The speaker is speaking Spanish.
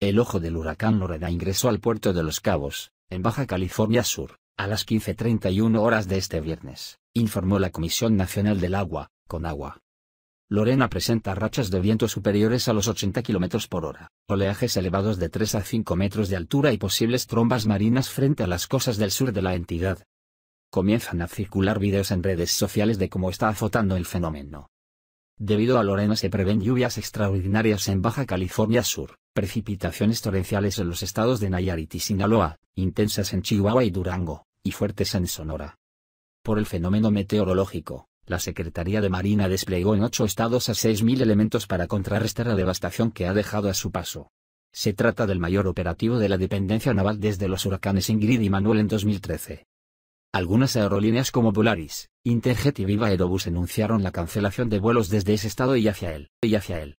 El ojo del huracán Lorena ingresó al puerto de Los Cabos, en Baja California Sur, a las 15.31 horas de este viernes, informó la Comisión Nacional del Agua, con agua. Lorena presenta rachas de viento superiores a los 80 km por hora, oleajes elevados de 3 a 5 metros de altura y posibles trombas marinas frente a las costas del sur de la entidad. Comienzan a circular videos en redes sociales de cómo está azotando el fenómeno. Debido a Lorena se prevén lluvias extraordinarias en Baja California Sur, precipitaciones torrenciales en los estados de Nayarit y Sinaloa, intensas en Chihuahua y Durango, y fuertes en Sonora. Por el fenómeno meteorológico, la Secretaría de Marina desplegó en ocho estados a 6.000 elementos para contrarrestar la devastación que ha dejado a su paso. Se trata del mayor operativo de la dependencia naval desde los huracanes Ingrid y Manuel en 2013. Algunas aerolíneas como Polaris, Interjet y Viva Aerobus anunciaron la cancelación de vuelos desde ese estado y hacia él, y hacia él.